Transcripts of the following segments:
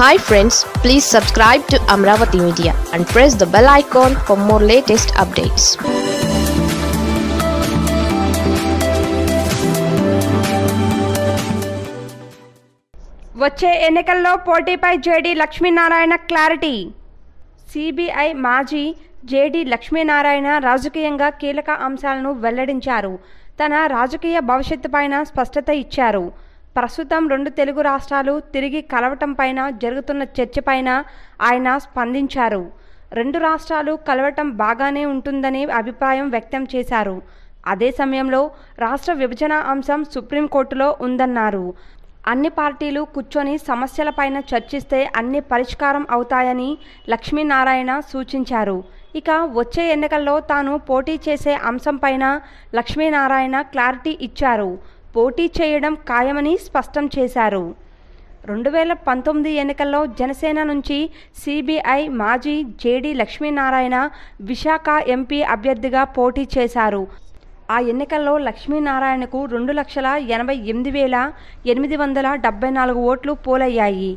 hi friends please subscribe to Amaravati media and press the bell icon for more latest updates వచ్చే ఎన్నికల్లో పోటీపై JD Lakshminarayana clarity CBI మాజీ JD Lakshminarayana రాజకీయంగా కీలక అంశాలను వెల్లడించారు తన రాజకీయ భవిష్యత్తుపైన స్పష్టత ఇచ్చారు ప్రస్తుతం రెండు తెలుగు రాష్ట్రాలు తిరిగి కలవటంపైన జరుగుతున్న చర్చపైన ఆయన స్పందించారు రెండు రాష్ట్రాలు కలవటం బాగానే ఉంటుందనే అభిప్రాయం వ్యక్తం చేశారు అదే సమయంలో రాష్ట్ర విభజన అంశం సుప్రీంకోర్టులో ఉందన్నారు అన్ని పార్టీలు కూర్చొని సమస్యలపైన చర్చిస్తే అన్ని పరిష్కారం అవుతాయని లక్ష్మీనారాయణ సూచించారు ఇక వచ్చే ఎన్నికల్లో తాను పోటీ చేసే అంశంపైన లక్ష్మీనారాయణ క్లారిటీ ఇచ్చారు పోటీ చేయడం ఖాయమని స్పష్టం చేశారు రెండు వేల పంతొమ్మిది ఎన్నికల్లో జనసేన నుంచి సిబిఐ మాజీ జేడి లక్ష్మీనారాయణ విశాఖ ఎంపీ అభ్యర్థిగా పోటీ చేశారు ఆ ఎన్నికల్లో లక్ష్మీనారాయణకు రెండు లక్షల ఎనభై ఎనిమిది వేల ఎనిమిది వందల డెబ్బై నాలుగు ఓట్లు పోలయ్యాయి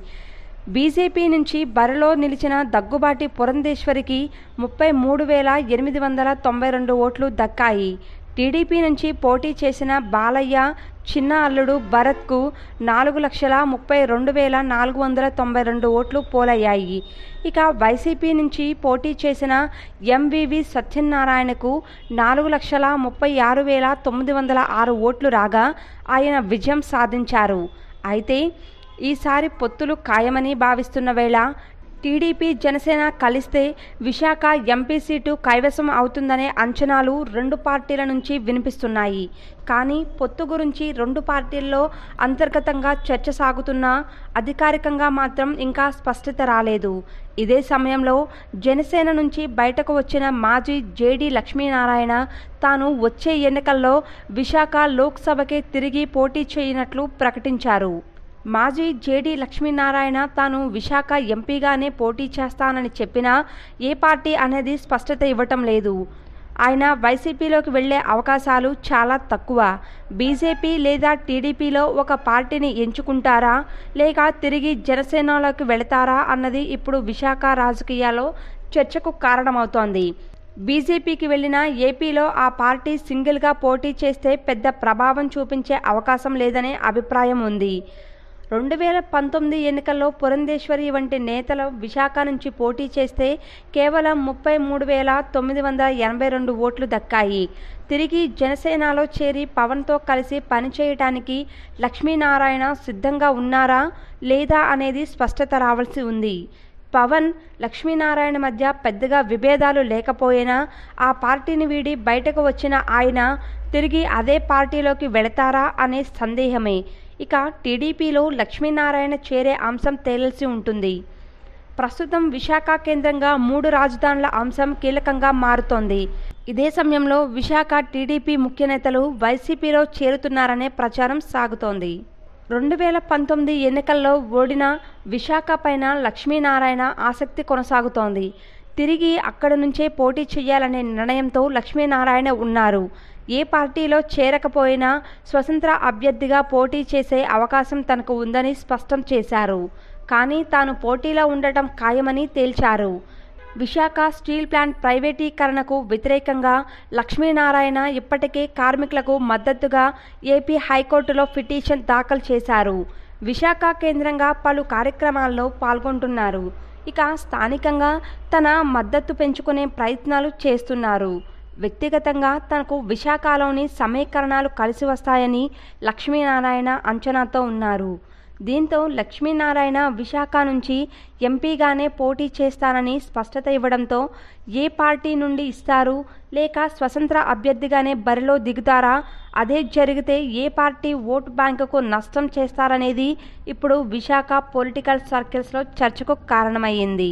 బీజేపీ నుంచి బరిలో నిలిచిన దగ్గుబాటి పురంధేశ్వరికి ముప్పై మూడు వేల ఎనిమిది వందల తొంభై రెండు ఓట్లు దక్కాయి టీడీపీ నుంచి పోటీ చేసిన బాలయ్య చిన్న అల్లుడు భరత్కు నాలుగు లక్షల ముప్పై రెండు వేల నాలుగు వందల తొంభై రెండు ఓట్లు పోలయ్యాయి ఇక వైసీపీ నుంచి పోటీ చేసిన ఎంవివి సత్యనారాయణకు నాలుగు లక్షల ముప్పై ఆరు వేల తొమ్మిది వందల ఆరు ఓట్లు రాగా ఆయన విజయం సాధించారు అయితే ఈసారి పొత్తులు ఖాయమని భావిస్తున్న వేళ టీడీపీ జనసేన కలిస్తే విశాఖ ఎంపీ సీటు కైవసం అవుతుందనే అంచనాలు రెండు పార్టీల నుంచి వినిపిస్తున్నాయి కానీ పొత్తు గురించి రెండు పార్టీల్లో అంతర్గతంగా చర్చ సాగుతున్నా అధికారికంగా మాత్రం ఇంకా స్పష్టత రాలేదు ఇదే సమయంలో జనసేన నుంచి బయటకు వచ్చిన మాజీ జేడి లక్ష్మీనారాయణ తాను వచ్చే ఎన్నికల్లో విశాఖ లోక్సభకి తిరిగి పోటీ చేయనట్లు ప్రకటించారు మాజీ జేడీ లక్ష్మీనారాయణ తాను విశాఖ ఎంపీగానే పోటీ చేస్తానని చెప్పినా ఏ పార్టీ అనేది స్పష్టత ఇవ్వటం లేదు ఆయన వైసీపీలోకి వెళ్లే అవకాశాలు చాలా తక్కువ బీజేపీ లేదా టీడీపీలో ఒక పార్టీని ఎంచుకుంటారా లేక తిరిగి జనసేనలోకి వెళతారా అన్నది ఇప్పుడు విశాఖ రాజకీయాల్లో చర్చకు కారణమవుతోంది బీజేపీకి వెళ్ళిన ఏపీలో ఆ పార్టీ సింగిల్గా పోటీ చేస్తే పెద్ద ప్రభావం చూపించే అవకాశం లేదనే అభిప్రాయం ఉంది రెండు వేల పంతొమ్మిది ఎన్నికల్లో పురంధేశ్వరి వంటి నేతలు విశాఖ నుంచి పోటీ చేస్తే కేవలం ముప్పై మూడు వేల తొమ్మిది వందల ఎనభై రెండు ఓట్లు దక్కాయి తిరిగి జనసేనలో చేరి పవన్తో కలిసి పనిచేయటానికి లక్ష్మీనారాయణ సిద్ధంగా ఉన్నారా లేదా అనేది స్పష్టత రావాల్సి ఉంది పవన్ లక్ష్మీనారాయణ మధ్య పెద్దగా విభేదాలు లేకపోయినా ఆ పార్టీని వీడి బయటకు వచ్చిన ఆయన తిరిగి అదే పార్టీలోకి వెళతారా అనే సందేహమే ఇక టీడీపీలో లక్ష్మీనారాయణ చేరే అంశం తేలసి ఉంటుంది ప్రస్తుతం విశాఖ కేంద్రంగా మూడు రాజధానుల అంశం కీలకంగా మారుతోంది ఇదే సమయంలో విశాఖ టీడీపీ ముఖ్య నేతలు వైసీపీలో చేరుతున్నారనే ప్రచారం సాగుతోంది రెండు వేల పంతొమ్మిది ఎన్నికల్లో ఓడిన విశాఖ పైన లక్ష్మీనారాయణ ఆసక్తి కొనసాగుతోంది తిరిగి అక్కడ నుంచే పోటీ చేయాలనే నిర్ణయంతో లక్ష్మీనారాయణ ఉన్నారు ఏ పార్టీలో చేరకపోయినా స్వతంత్ర అభ్యర్థిగా పోటీ చేసే అవకాశం తనకు ఉందని స్పష్టం చేశారు కానీ తాను పోటీలో ఉండటం ఖాయమని తేల్చారు విశాఖ స్టీల్ ప్లాంట్ ప్రైవేటీకరణకు వ్యతిరేకంగా లక్ష్మీనారాయణ ఇప్పటికే కార్మికులకు మద్దతుగా ఏపీ హైకోర్టులో పిటిషన్ దాఖలు చేశారు విశాఖ కేంద్రంగా పలు కార్యక్రమాల్లో పాల్గొంటున్నారు ఇక స్థానికంగా తన మద్దతు పెంచుకునే ప్రయత్నాలు చేస్తున్నారు వ్యక్తిగతంగా తనకు విశాఖలోని సమీకరణాలు కలిసి వస్తాయని లక్ష్మీనారాయణ అంచనాతో ఉన్నారు దీంతో లక్ష్మీనారాయణ విశాఖ నుంచి ఎంపీగానే పోటీ చేస్తానని స్పష్టత ఇవ్వడంతో ఏ పార్టీ నుండి ఇస్తారు లేక స్వతంత్ర అభ్యర్థిగానే బరిలో దిగుతారా అదే జరిగితే ఏ పార్టీ ఓటు బ్యాంకుకు నష్టం చేస్తారనేది ఇప్పుడు విశాఖ పొలిటికల్ సర్కిల్స్లో చర్చకు కారణమయ్యింది